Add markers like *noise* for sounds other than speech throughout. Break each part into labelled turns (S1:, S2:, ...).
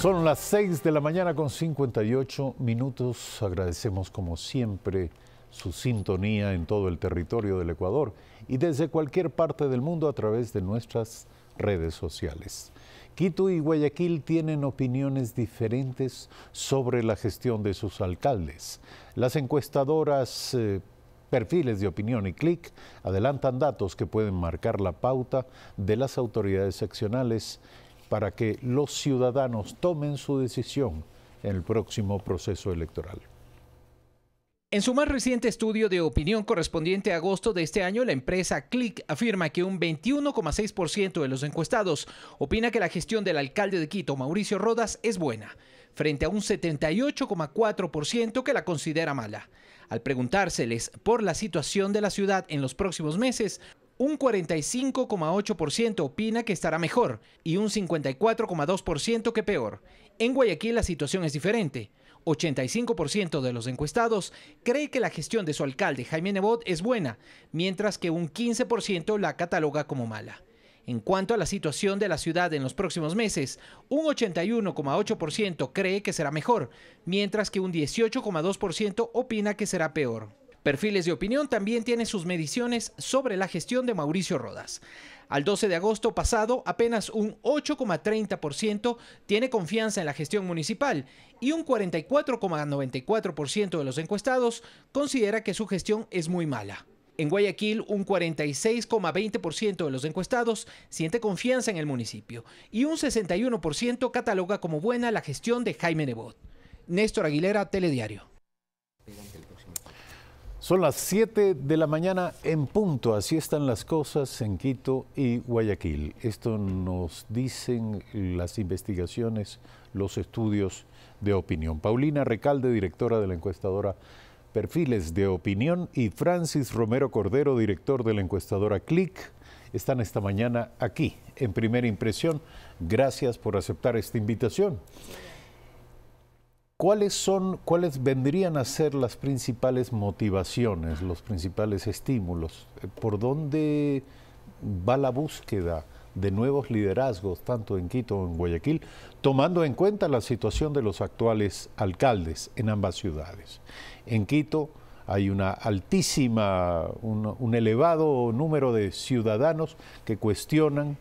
S1: Son las 6 de la mañana con 58 minutos. Agradecemos como siempre su sintonía en todo el territorio del Ecuador y desde cualquier parte del mundo a través de nuestras redes sociales. Quito y Guayaquil tienen opiniones diferentes sobre la gestión de sus alcaldes. Las encuestadoras eh, Perfiles de opinión y clic adelantan datos que pueden marcar la pauta de las autoridades seccionales para que los ciudadanos tomen su decisión en el próximo proceso electoral.
S2: En su más reciente estudio de opinión correspondiente a agosto de este año, la empresa Click afirma que un 21,6% de los encuestados opina que la gestión del alcalde de Quito, Mauricio Rodas, es buena, frente a un 78,4% que la considera mala. Al preguntárseles por la situación de la ciudad en los próximos meses, un 45,8% opina que estará mejor y un 54,2% que peor. En Guayaquil la situación es diferente. 85% de los encuestados cree que la gestión de su alcalde Jaime Nebot es buena, mientras que un 15% la cataloga como mala. En cuanto a la situación de la ciudad en los próximos meses, un 81,8% cree que será mejor, mientras que un 18,2% opina que será peor. Perfiles de Opinión también tiene sus mediciones sobre la gestión de Mauricio Rodas. Al 12 de agosto pasado, apenas un 8,30% tiene confianza en la gestión municipal y un 44,94% de los encuestados considera que su gestión es muy mala. En Guayaquil, un 46,20% de los encuestados siente confianza en el municipio y un 61% cataloga como buena la gestión de Jaime Nebot. Néstor Aguilera, Telediario.
S1: Son las 7 de la mañana en punto, así están las cosas en Quito y Guayaquil. Esto nos dicen las investigaciones, los estudios de opinión. Paulina Recalde, directora de la encuestadora Perfiles de Opinión, y Francis Romero Cordero, director de la encuestadora CLIC, están esta mañana aquí en Primera Impresión. Gracias por aceptar esta invitación. ¿Cuáles son, cuáles vendrían a ser las principales motivaciones, los principales estímulos? Eh, ¿Por dónde va la búsqueda de nuevos liderazgos, tanto en Quito como en Guayaquil, tomando en cuenta la situación de los actuales alcaldes en ambas ciudades? En Quito hay una altísima, un elevado número de ciudadanos que cuestionan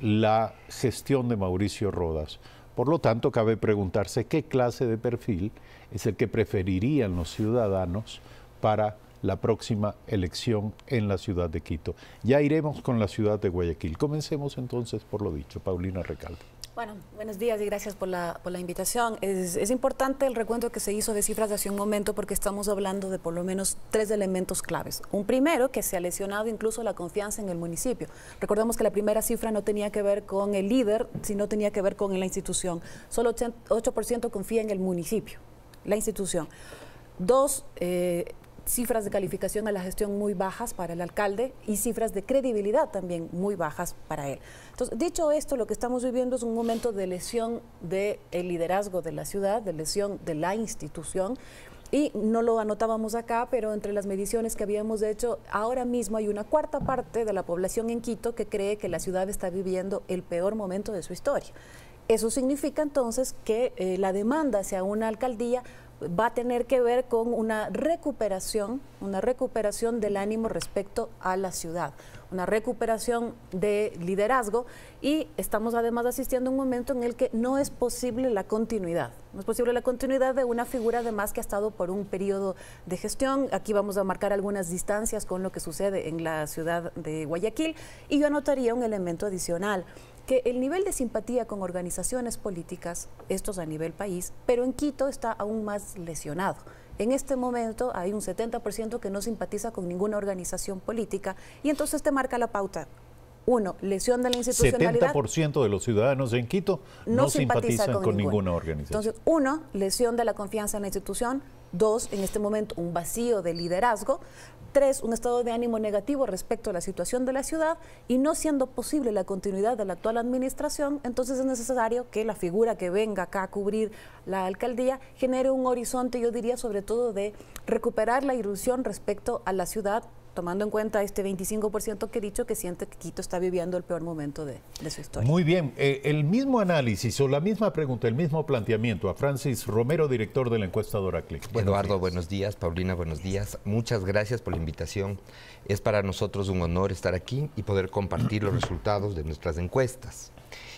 S1: la gestión de Mauricio Rodas. Por lo tanto, cabe preguntarse qué clase de perfil es el que preferirían los ciudadanos para la próxima elección en la ciudad de Quito. Ya iremos con la ciudad de Guayaquil. Comencemos entonces por lo dicho. Paulina
S3: Recalde.
S4: Bueno, buenos días y gracias por la, invitación. Es, importante el recuento que se hizo de cifras de hace un momento porque estamos hablando de por lo menos tres elementos claves. Un primero, que se ha lesionado incluso la confianza en el municipio. Recordemos que la primera cifra no tenía que ver con el líder, sino tenía que ver con la institución. Solo 8%, confía en el municipio, la institución. Dos, eh, cifras de calificación a la gestión muy bajas para el alcalde y cifras de credibilidad también muy bajas para él. Entonces, dicho esto, lo que estamos viviendo es un momento de lesión del liderazgo de la ciudad, de lesión de la institución. Y no lo anotábamos acá, pero entre las mediciones que habíamos hecho, ahora mismo hay una cuarta parte de la población en Quito que cree que la ciudad está viviendo el peor momento de su historia. Eso significa entonces que eh, la demanda hacia una alcaldía va a tener que ver con una recuperación, una recuperación del ánimo respecto a la ciudad, una recuperación de liderazgo y estamos además asistiendo a un momento en el que no es posible la continuidad, no es posible la continuidad de una figura además que ha estado por un periodo de gestión. Aquí vamos a marcar algunas distancias con lo que sucede en la ciudad de Guayaquil y yo anotaría un elemento adicional que el nivel de simpatía con organizaciones políticas, estos a nivel país, pero en Quito está aún más lesionado. En este momento hay un 70% que no simpatiza con ninguna organización política y entonces te marca la pauta. Uno, lesión de la institucionalidad.
S1: 70% de los ciudadanos en Quito no, simpatizan, con, ninguna organización. Entonces,
S4: uno, lesión de la confianza en la institución. Dos, en este momento, un vacío de liderazgo. Tres, un estado de ánimo negativo respecto a la situación de la ciudad y no siendo posible la continuidad de la actual administración, entonces es necesario que la figura que venga acá a cubrir la alcaldía genere un horizonte, yo diría, sobre todo de recuperar la ilusión respecto a la ciudad tomando en cuenta este 25% que he dicho que siente que Quito está viviendo el peor momento de, su historia.
S1: Muy bien, eh, el mismo análisis o la misma pregunta, el mismo planteamiento a Francis Romero, director de la encuesta
S3: CLIC. Eduardo, buenos días. Paulina, buenos días. Muchas gracias por la invitación. Es para nosotros un honor estar aquí y poder compartir los resultados de nuestras encuestas.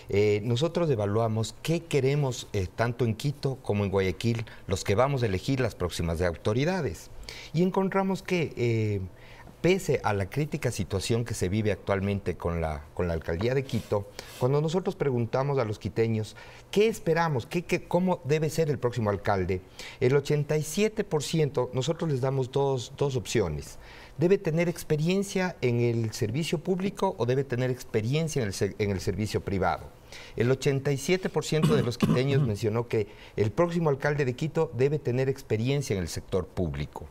S3: Eh, nosotros evaluamos qué queremos eh, tanto en Quito como en Guayaquil los que vamos a elegir las próximas autoridades. Y encontramos que pese a la crítica situación que se vive actualmente con la, alcaldía de Quito, cuando nosotros preguntamos a los quiteños qué esperamos, qué, cómo debe ser el próximo alcalde, el 87% nosotros les damos dos, dos opciones. ¿Debe tener experiencia en el servicio público o debe tener experiencia en el, en el servicio privado? El 87% de los quiteños mencionó que el próximo alcalde de Quito debe tener experiencia en el sector público.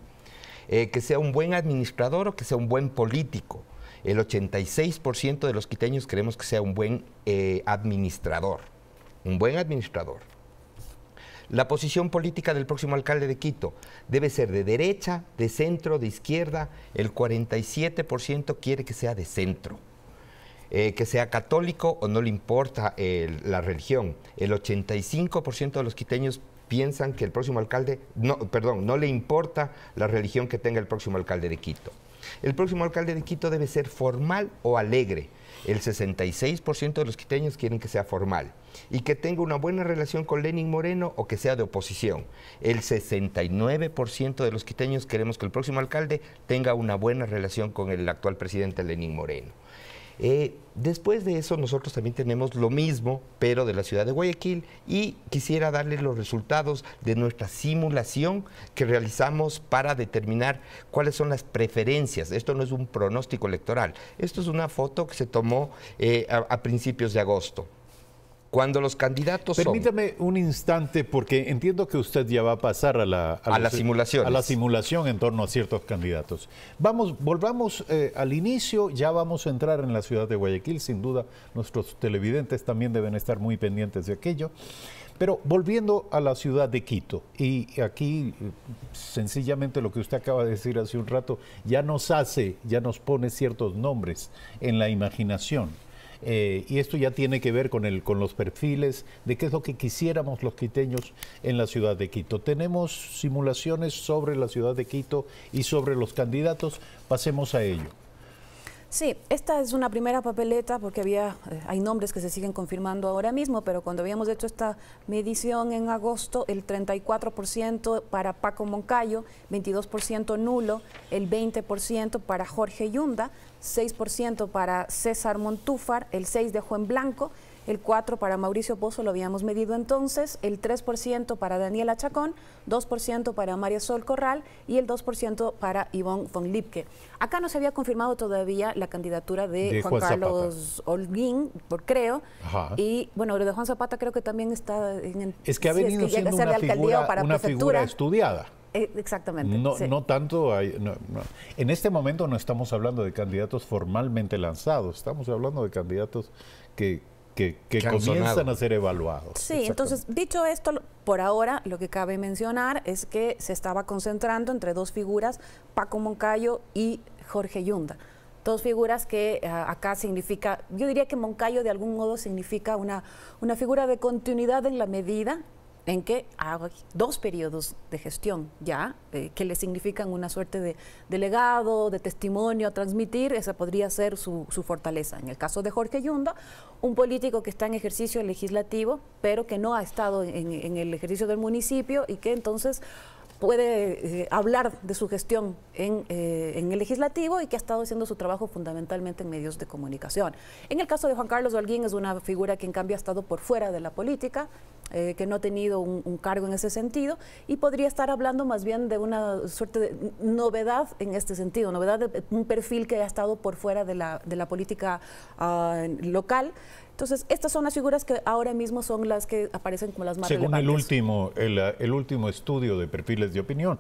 S3: Eh, que sea un buen administrador o que sea un buen político. El 86% de los quiteños queremos que sea un buen eh, administrador, un buen administrador. La posición política del próximo alcalde de Quito debe ser de derecha, de centro, de izquierda. El 47% quiere que sea de centro. Eh, que sea católico o no le importa la religión. El 85% de los quiteños piensan que el próximo alcalde, no, perdón, no le importa la religión que tenga el próximo alcalde de Quito. El próximo alcalde de Quito debe ser formal o alegre. El 66% de los quiteños quieren que sea formal y que tenga una buena relación con Lenin Moreno o que sea de oposición. El 69% de los quiteños queremos que el próximo alcalde tenga una buena relación con el actual presidente Lenin Moreno. Eh, después de eso nosotros también tenemos lo mismo, pero de la ciudad de Guayaquil, y quisiera darles los resultados de nuestra simulación que realizamos para determinar cuáles son las preferencias. Esto no es un pronóstico electoral, esto es una foto que se tomó eh, a principios de agosto. Cuando los candidatos Permítame un instante, porque entiendo que usted ya va a pasar a la,
S1: simulación. A la simulación en torno a ciertos candidatos. Vamos, volvamos eh, al inicio, ya vamos a entrar en la ciudad de Guayaquil, sin duda nuestros televidentes también deben estar muy pendientes de aquello. Pero volviendo a la ciudad de Quito, y aquí sencillamente lo que usted acaba de decir hace un rato ya nos hace, ya nos pone ciertos nombres en la imaginación. Eh, y esto ya tiene que ver con, el, con los perfiles de qué es lo que quisiéramos los quiteños en la ciudad de Quito. Tenemos simulaciones sobre la ciudad de Quito y sobre los candidatos, pasemos a ello.
S4: Sí, esta es una primera papeleta porque había, eh, hay nombres que se siguen confirmando ahora mismo, pero cuando habíamos hecho esta medición en agosto, el 34% para Paco Moncayo, 22% nulo, el 20% para Jorge Yunda, 6% para César Montúfar, el 6% de Juan Blanco, el 4% para Mauricio Pozo, lo habíamos medido entonces, el 3% para Daniela Chacón, 2% para María Sol Corral y el 2% para Ivonne von Lipke. Acá no se había confirmado todavía la candidatura de, Juan, Carlos Olguín, por creo, y bueno, lo de Juan Zapata creo que también está en... Es que ha venido siendo una, figura, una
S1: estudiada.
S4: Eh, exactamente. No,
S1: tanto. Hay, En este momento no estamos hablando de candidatos formalmente lanzados, estamos hablando de candidatos que, que, comienzan a ser evaluados. Sí,
S4: entonces, dicho esto, por ahora lo que cabe mencionar es que se estaba concentrando entre dos figuras, Paco Moncayo y Jorge Yunda. Dos figuras que eh, acá significa, yo diría que Moncayo de algún modo significa una, una figura de continuidad en la medida en que hay dos periodos de gestión ya, eh, que le significan una suerte de, delegado legado, de testimonio a transmitir, esa podría ser su, fortaleza. En el caso de Jorge Yunda, un político que está en ejercicio legislativo, pero que no ha estado en el ejercicio del municipio y que entonces puede eh, hablar de su gestión eh, en, el legislativo y que ha estado haciendo su trabajo fundamentalmente en medios de comunicación. En el caso de Juan Carlos Alguín es una figura que en cambio ha estado por fuera de la política, eh, que no ha tenido un, cargo en ese sentido y podría estar hablando más bien de una suerte de novedad en este sentido, novedad de un perfil que ha estado por fuera de la, de la política ah, local. Entonces, estas son las figuras que ahora mismo son las que aparecen como las más Según el
S1: último, el, el último estudio de perfiles de opinión,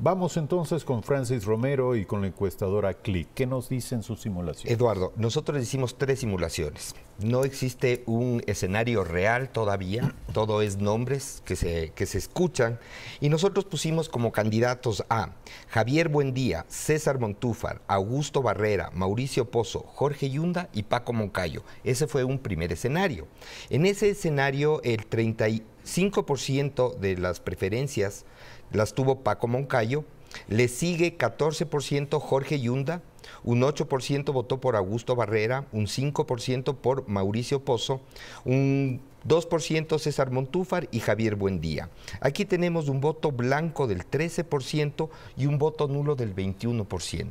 S1: Vamos entonces con Francis Romero y con la encuestadora Click. ¿Qué nos dicen
S3: sus simulaciones? Eduardo, nosotros hicimos tres simulaciones. No existe un escenario real todavía, *clears throat* todo es nombres que se, que se escuchan. Y nosotros pusimos como candidatos a Javier Buendía, César Montúfar, Augusto Barrera, Mauricio Pozo, Jorge Yunda y Paco Moncayo. Ese fue un primer escenario. En ese escenario, el 35% de las preferencias las tuvo Paco Moncayo, le sigue 14% Jorge Yunda, un 8% votó por Augusto Barrera, un 5% por Mauricio Pozo, un 2% César Montúfar y Javier Buendía. Aquí tenemos un voto blanco del 13% y un voto nulo del 21%.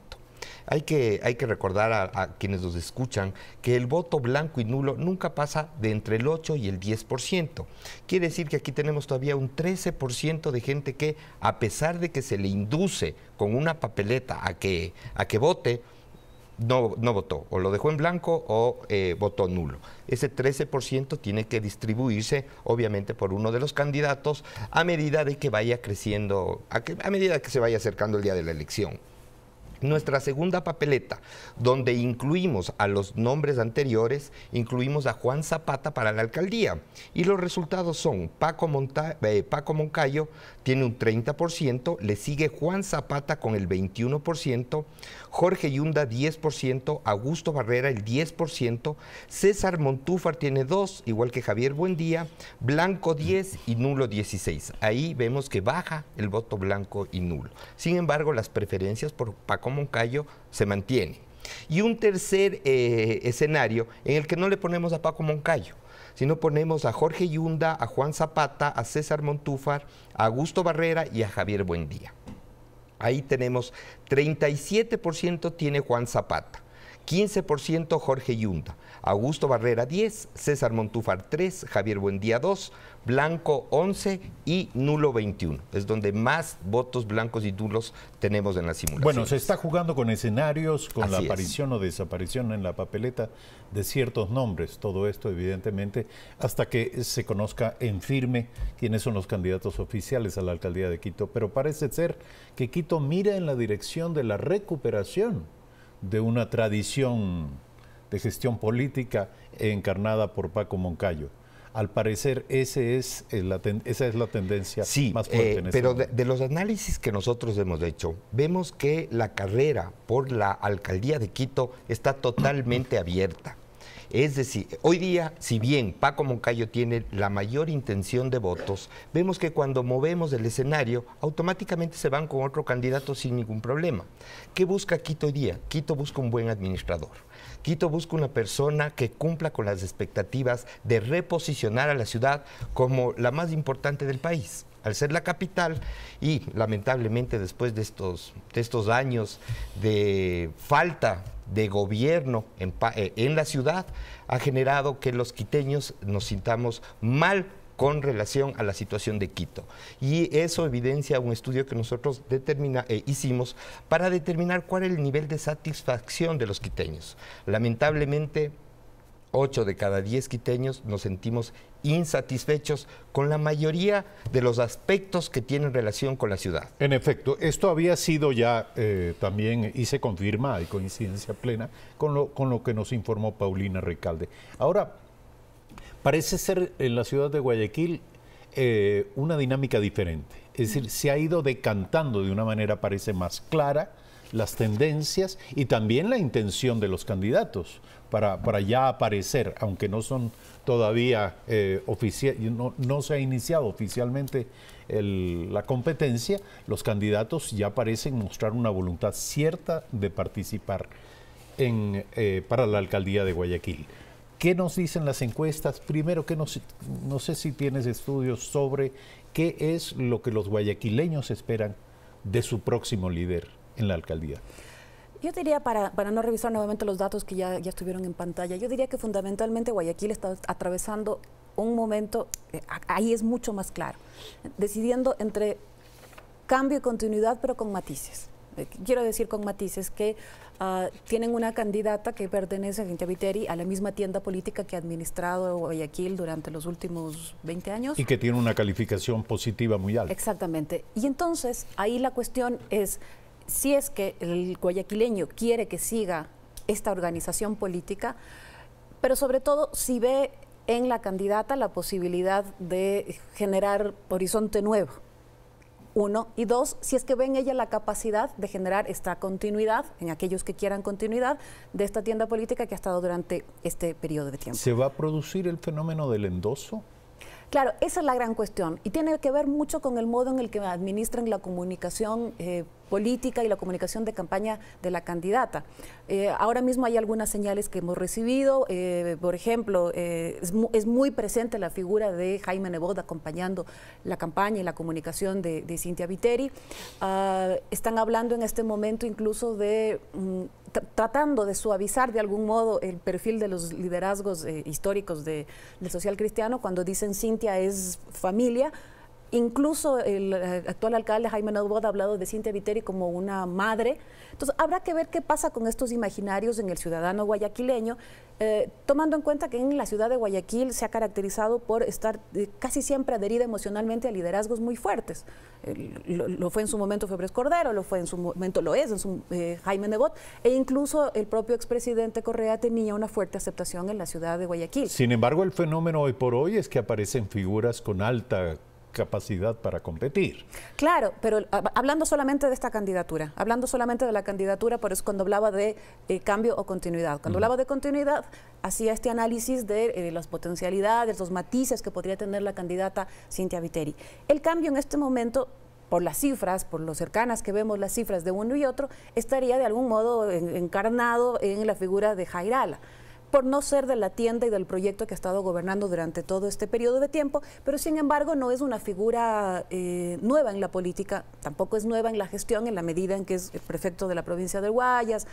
S3: Hay que, hay que recordar a, quienes nos escuchan que el voto blanco y nulo nunca pasa de entre el 8 y el 10%. Quiere decir que aquí tenemos todavía un 13% de gente que, a pesar de que se le induce con una papeleta a que, a que vote, no, votó, o lo dejó en blanco o eh, votó nulo. Ese 13% tiene que distribuirse, obviamente, por uno de los candidatos a medida de que vaya creciendo, a medida que se vaya acercando el día de la elección. Nuestra segunda papeleta, donde incluimos a los nombres anteriores, incluimos a Juan Zapata para la alcaldía. Y los resultados son Paco, Monta eh, Paco Moncayo tiene un 30%, le sigue Juan Zapata con el 21%, Jorge Yunda 10%, Augusto Barrera el 10%, César Montúfar tiene 2, igual que Javier Buendía, Blanco 10 y Nulo 16. Ahí vemos que baja el voto blanco y nulo. Sin embargo, las preferencias por Paco Moncayo se mantienen. Y un tercer eh, escenario en el que no le ponemos a Paco Moncayo, sino ponemos a Jorge Yunda, a Juan Zapata, a César Montúfar, a Augusto Barrera y a Javier Buendía. Ahí tenemos 37% tiene Juan Zapata, 15% Jorge Yunta. Augusto Barrera 10, César Montúfar 3, Javier Buendía 2, Blanco 11 y Nulo 21. Es donde más votos blancos y nulos tenemos en la simulación. Bueno, se
S1: está jugando con escenarios, con la aparición o desaparición en la papeleta de ciertos nombres. Todo esto, evidentemente, hasta que se conozca en firme quiénes son los candidatos oficiales a la alcaldía de Quito. Pero parece ser que Quito mira en la dirección de la recuperación de una tradición de gestión política encarnada por Paco Moncayo.
S3: Al parecer ese es esa es la tendencia más eh, fuerte. en este pero de, los análisis que nosotros hemos hecho, vemos que la carrera por la alcaldía de Quito está totalmente abierta. Es decir, hoy día, si bien Paco Moncayo tiene la mayor intención de votos, vemos que cuando movemos el escenario, automáticamente se van con otro candidato sin ningún problema. ¿Qué busca Quito hoy día? Quito busca un buen administrador. Quito busca una persona que cumpla con las expectativas de reposicionar a la ciudad como la más importante del país al ser la capital y lamentablemente después de estos, estos años de falta de gobierno eh, en, la ciudad ha generado que los quiteños nos sintamos mal con relación a la situación de Quito. Y eso evidencia un estudio que nosotros determina, eh, hicimos para determinar cuál es el nivel de satisfacción de los quiteños. Lamentablemente, 8 de cada 10 quiteños nos sentimos insatisfechos con la mayoría de los aspectos que tienen relación con la ciudad. En efecto, esto había sido ya
S1: eh, también, y se confirma,
S3: hay coincidencia plena,
S1: con lo, con lo que nos informó Paulina Recalde. Ahora, parece ser en la ciudad de Guayaquil eh, una dinámica diferente. Es mm. decir, se ha ido decantando de una manera, parece, más clara las tendencias y también la intención de los candidatos para, ya aparecer, aunque no son todavía eh, no, se ha iniciado oficialmente la competencia, los candidatos ya parecen mostrar una voluntad cierta de participar eh, para la alcaldía de Guayaquil. ¿Qué nos dicen las encuestas? Primero, que no sé si tienes estudios sobre qué es lo que los guayaquileños esperan de su próximo líder en la alcaldía?
S4: Yo diría, para, para, no revisar nuevamente los datos que ya, ya estuvieron en pantalla, yo diría que fundamentalmente Guayaquil está atravesando un momento, eh, ahí es mucho más claro, decidiendo entre cambio y continuidad, pero con matices. Eh, quiero decir con matices que ah, tienen una candidata que pertenece a Viteri a la misma tienda política que ha administrado Guayaquil durante los últimos 20 años. Y que
S1: tiene una calificación positiva muy alta.
S4: Exactamente. Y entonces ahí la cuestión es, si es que el guayaquileño quiere que siga esta organización política, pero sobre todo si ve en la candidata la posibilidad de generar horizonte nuevo. Uno, y dos, si es que ve en ella la capacidad de generar esta continuidad, en aquellos que quieran continuidad, de esta tienda política que ha estado durante este periodo de tiempo.
S1: ¿Se va a producir el fenómeno del endoso?
S4: Claro, esa es la gran cuestión y tiene que ver mucho con el modo en el que administran la comunicación eh, política y la comunicación de campaña de la candidata. Eh, ahora mismo hay algunas señales que hemos recibido, eh, por ejemplo, eh, es, muy presente la figura de Jaime Nebot acompañando la campaña y la comunicación de, Cintia Viteri. Ah, están hablando en este momento incluso de... Mm, tratando de suavizar de algún modo el perfil de los liderazgos históricos del social cristiano cuando dicen Cintia es familia, Incluso el eh, actual alcalde Jaime Nebot ha hablado de Cintia Viteri como una madre. Entonces, habrá que ver qué pasa con estos imaginarios en el ciudadano guayaquileño, eh, tomando en cuenta que en la ciudad de Guayaquil se ha caracterizado por estar eh, casi siempre adherida emocionalmente a liderazgos muy fuertes. lo, fue en su momento Febres Cordero, lo fue en su momento, lo es en su, Jaime Nebot, e incluso el propio expresidente Correa tenía una fuerte aceptación en la ciudad de Guayaquil. Sin
S1: embargo, el fenómeno hoy por hoy es que aparecen figuras con alta capacidad para competir.
S4: Claro, pero ah, hablando solamente de esta candidatura, hablando solamente de la candidatura, por eso cuando hablaba de eh, cambio o continuidad, cuando hablaba de continuidad, hacía este análisis eh, de las potencialidades, los matices que podría tener la candidata Cintia Viteri. El cambio en este momento por las cifras, por lo cercanas que vemos las cifras de uno y otro, estaría de algún modo encarnado en la figura de Jairala por no ser de la tienda y del proyecto que ha estado gobernando durante todo este periodo de tiempo, pero sin embargo no es una figura eh, nueva en la política, tampoco es nueva en la gestión en la medida en que es el prefecto de la provincia de Guayas,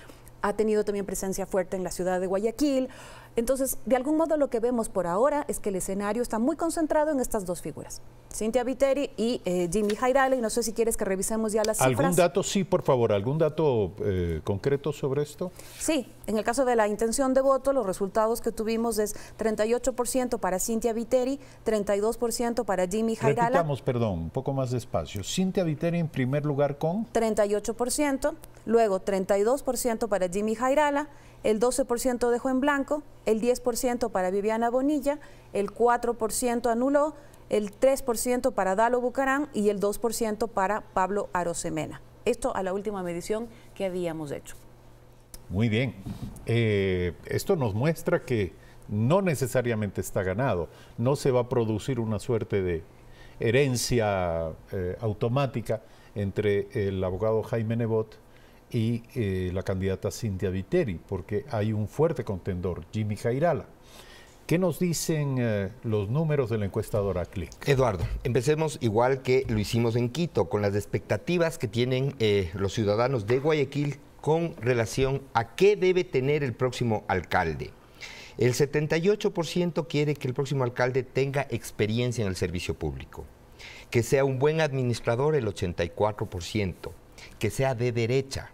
S4: ha tenido también presencia fuerte en la ciudad de Guayaquil. Entonces, de algún modo lo que vemos por ahora es que el escenario está muy concentrado en estas dos figuras, Cintia Viteri y eh, Jimmy Jairale. Y no sé si quieres que revisemos ya las cifras. ¿Algún dato,
S1: sí, por favor, algún dato eh, concreto sobre esto?
S4: Sí, en el caso de la intención de voto, los resultados que tuvimos es 38% para Cintia Viteri, 32% para Jimmy Jairala. Repitamos,
S1: perdón, un poco más despacio. Cintia Viteri en primer lugar con...
S4: 38%, luego 32% para Jimmy Jimmy Jairala, el 12% dejó en blanco, el 10% para Viviana Bonilla, el 4% anuló, el 3% para Dalo Bucarán y el 2% para Pablo Arosemena. Esto a la última medición que habíamos hecho.
S1: Muy bien. Eh, esto nos muestra que no necesariamente está ganado. No se va a producir una suerte de herencia eh, automática entre el abogado Jaime Nebot y eh, la candidata Cintia Viteri, porque hay un fuerte contendor, Jimmy Jairala. ¿Qué nos dicen eh, los números
S3: de la encuestadora CLIC? Eduardo, empecemos igual que lo hicimos en Quito, con las expectativas que tienen eh, los ciudadanos de Guayaquil con relación a qué debe tener el próximo alcalde. El 78% quiere que el próximo alcalde tenga experiencia en el servicio público, que sea un buen administrador el 84%, que sea de derecha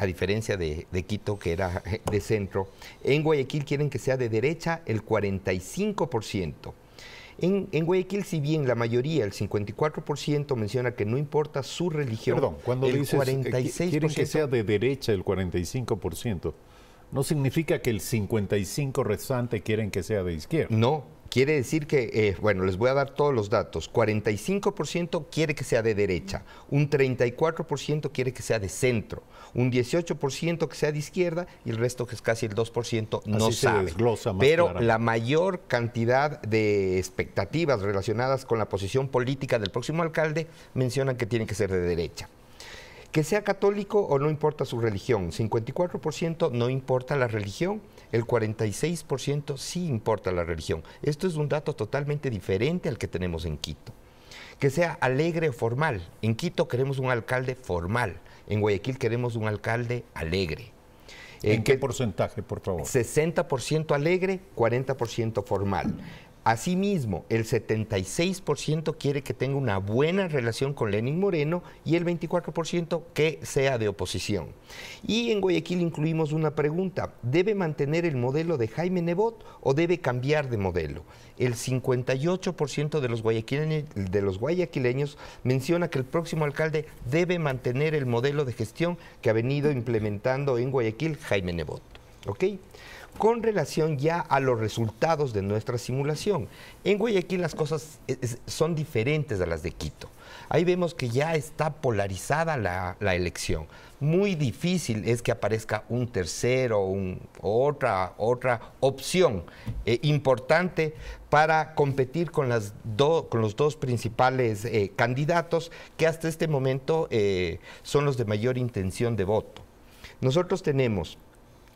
S3: a diferencia de, Quito, que era de centro. En Guayaquil quieren que sea de derecha el 45%. En, Guayaquil, si bien la mayoría, el 54%, menciona que no importa su religión, Perdón, cuando el 46%... Eh, quieren que sea
S1: de derecha el 45%. No
S3: significa que el 55% restante quieren que sea de izquierda. No, Quiere decir que, eh, bueno, les voy a dar todos los datos. 45% quiere que sea de derecha, un 34% quiere que sea de centro, un 18% que sea de izquierda y el resto, que es casi el 2%, no sabe. Pero la mayor cantidad de expectativas relacionadas con la posición política del próximo alcalde mencionan que tiene que ser de derecha. Que sea católico o no importa su religión, 54% no importa la religión, el 46% sí importa la religión. Esto es un dato totalmente diferente al que tenemos en Quito. Que sea alegre o formal. En Quito queremos un alcalde formal, en Guayaquil queremos un alcalde alegre. ¿En eh, qué porcentaje, por favor? 60% alegre, 40% formal. Asimismo, el 76% quiere que tenga una buena relación con Lenin Moreno y el 24% que sea de oposición. Y en Guayaquil incluimos una pregunta, ¿debe mantener el modelo de Jaime Nebot o debe cambiar de modelo? El 58% de los, de los guayaquileños menciona que el próximo alcalde debe mantener el modelo de gestión que ha venido implementando en Guayaquil Jaime Nebot. ¿ok? Con relación ya a los resultados de nuestra simulación. En Guayaquil las cosas e, son diferentes a las de Quito. Ahí vemos que ya está polarizada la, elección. Muy difícil es que aparezca un tercero o otra, otra opción eh, importante para competir con, los dos principales eh, candidatos que hasta este momento eh, son los de mayor intención de voto. Nosotros tenemos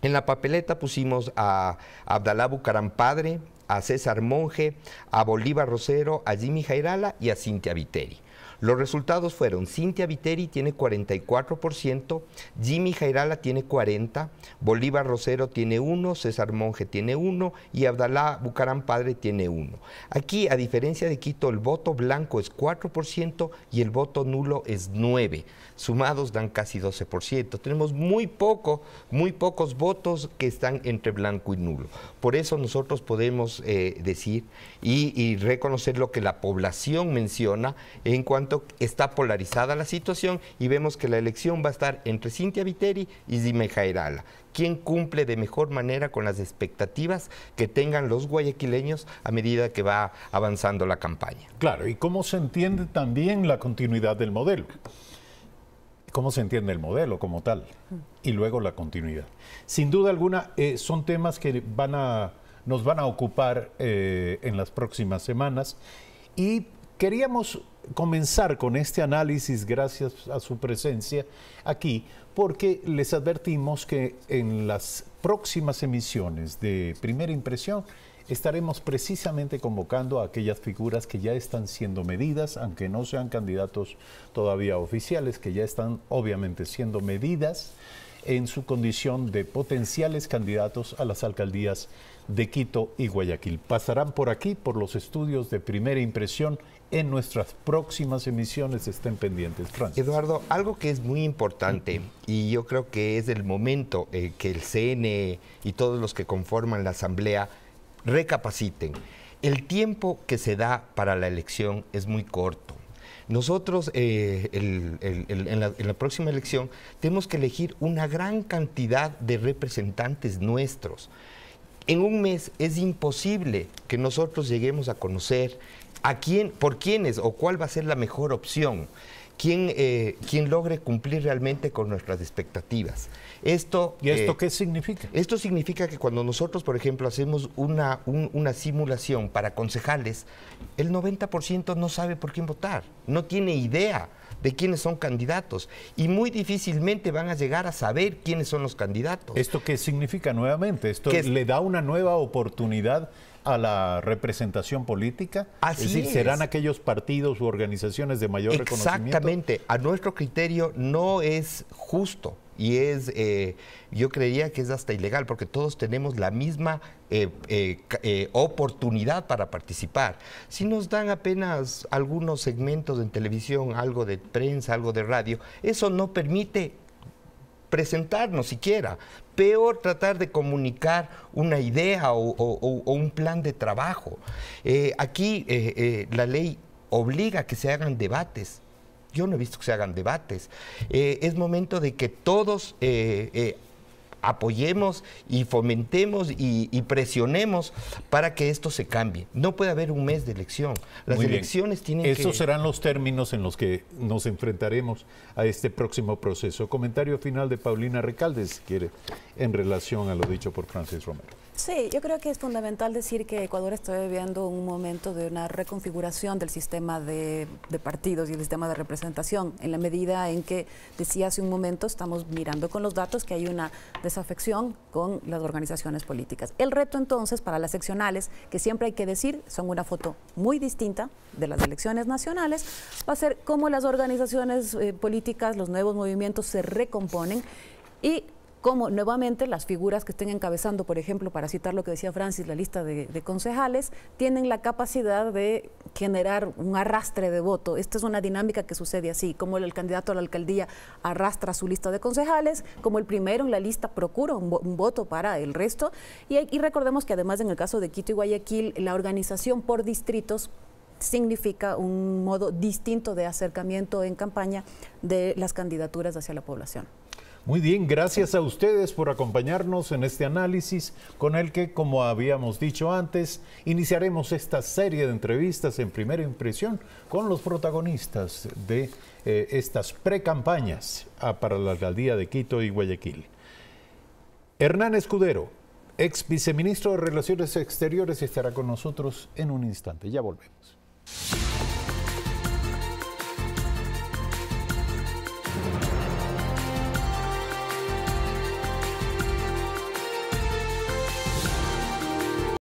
S3: en la papeleta pusimos a Abdalá Bucaram Padre, a César Monje, a Bolívar Rosero, a Jimmy Jairala y a Cintia Viteri. Los resultados fueron Cintia Viteri tiene 44%, Jimmy Jairala tiene 40%, Bolívar Rosero tiene 1%, César Monge tiene 1% y Abdalá Bucarán Padre tiene 1%. Aquí, a diferencia de Quito, el voto blanco es 4% y el voto nulo es 9%. Sumados dan casi 12%. Tenemos muy poco, muy pocos votos que están entre blanco y nulo. Por eso nosotros podemos eh, decir y, y reconocer lo que la población menciona en cuanto está polarizada la situación y vemos que la elección va a estar entre Cintia Viteri y zimejairala Jairala. ¿Quién cumple de mejor manera con las expectativas que tengan los guayaquileños a medida que va avanzando la campaña? Claro, y cómo se entiende
S1: también la
S3: continuidad del
S1: modelo cómo se entiende el modelo como tal y luego la continuidad. Sin duda alguna, eh, son temas que van a, nos van a ocupar eh, en las próximas semanas y Queríamos comenzar con este análisis gracias a su presencia aquí porque les advertimos que en las próximas emisiones de primera impresión estaremos precisamente convocando a aquellas figuras que ya están siendo medidas, aunque no sean candidatos todavía oficiales, que ya están obviamente siendo medidas en su condición de potenciales candidatos a las alcaldías de Quito y Guayaquil. Pasarán por aquí, por los estudios de
S3: primera impresión en nuestras próximas emisiones estén pendientes. Eduardo, algo que es muy importante y yo creo que es el momento eh, que el CNE y todos los que conforman la Asamblea recapaciten. El tiempo que se da para la elección es muy corto. Nosotros eh, en, la, próxima elección tenemos que elegir una gran cantidad de representantes nuestros. En un mes es imposible que nosotros lleguemos a conocer ¿A quién, por quiénes o cuál va a ser la mejor opción? ¿Quién, eh, logre cumplir realmente con nuestras expectativas? Esto, ¿Y esto eh, qué significa? Esto significa que cuando nosotros, por ejemplo, hacemos una, una simulación para concejales, el 90% no sabe por quién votar, no tiene idea de quiénes son candidatos y muy difícilmente van a llegar a saber quiénes son los candidatos. ¿Esto qué significa
S1: nuevamente? Esto le da una nueva oportunidad a la representación política? Así es decir, serán
S3: aquellos partidos u organizaciones de mayor reconocimiento. Exactamente, a nuestro criterio no es justo y es, eh, yo creería que es hasta ilegal, porque todos tenemos la misma eh, eh, oportunidad para participar. Si nos dan apenas algunos segmentos en televisión, algo de prensa, algo de radio, eso no permite presentarnos siquiera, peor tratar de comunicar una idea o, un plan de trabajo. Eh, aquí eh, eh, la ley obliga que se hagan debates. Yo no he visto que se hagan debates. es momento de que todos apoyemos y fomentemos y, presionemos para que esto se cambie. No puede haber un mes de elección. Las elecciones tienen Estos Esos serán los términos en los que nos enfrentaremos a
S1: este próximo proceso. Comentario final de Paulina Recalde, si quiere, en relación a lo dicho por Francis Romero.
S4: Sí, yo creo que es fundamental decir que Ecuador está viviendo un momento de una reconfiguración del sistema de, de partidos y el sistema de representación, en la medida en que, decía hace un momento, estamos mirando con los datos que hay una afección con las organizaciones políticas. El reto entonces para las seccionales, que siempre hay que decir, son una foto muy distinta de las elecciones nacionales, va a ser cómo las organizaciones eh, políticas, los nuevos movimientos se recomponen y como nuevamente las figuras que estén encabezando, por ejemplo, para citar lo que decía Francis, la lista de, concejales, tienen la capacidad de generar un arrastre de voto. Esta es una dinámica que sucede así, como el, candidato a la alcaldía arrastra su lista de concejales, como el primero en la lista procura un, voto para el resto. Y, y recordemos que además en el caso de Quito y Guayaquil, la organización por distritos significa un modo distinto de acercamiento en campaña de las candidaturas hacia la población.
S1: Muy bien, gracias a ustedes por acompañarnos en este análisis con el que, como habíamos dicho antes, iniciaremos esta serie de entrevistas en primera impresión con los protagonistas de eh, estas precampañas ah, para la alcaldía de Quito y Guayaquil. Hernán Escudero, ex viceministro de Relaciones Exteriores, estará con nosotros en un instante. Ya volvemos.